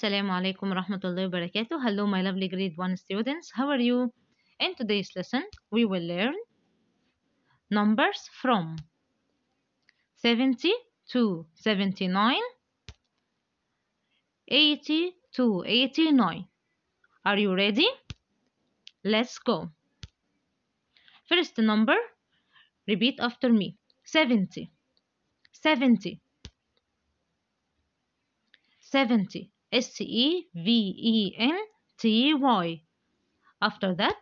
Assalamu alaikum rahmatullahi wa barakatuh. Hello, my lovely grade 1 students. How are you? In today's lesson, we will learn numbers from 70 to 79, 80 to 89. Are you ready? Let's go. First number, repeat after me 70, 70, 70. S E V E N T E Y. After that,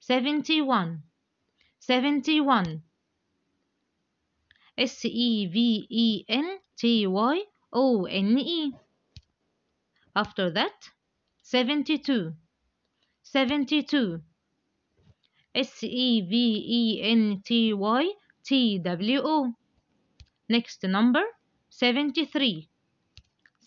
71. 71. S E V E N T Y O N E. After that, 72. 72. S E V E N T Y T W O. Next number, 73.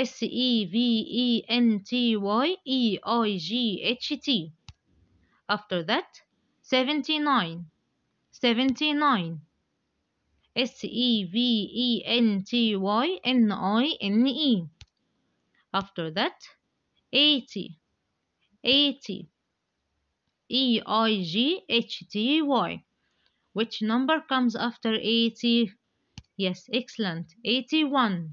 S E V E N T Y E I G H T. After that, 79. 79. S E V E N T Y N I N E. After that, 80. 80. E I G H T Y. Which number comes after 80? Yes, excellent. 81.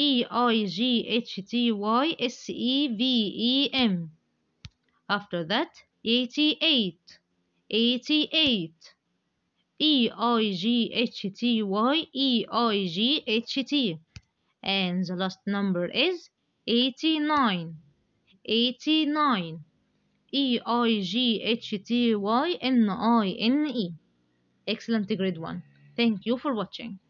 E I G H T Y S E V E M. After that, 88, 88. E I G H T Y E I G H T. And the last number is 89, 89. E I G H T Y N I N E. Excellent grade 1. Thank you for watching.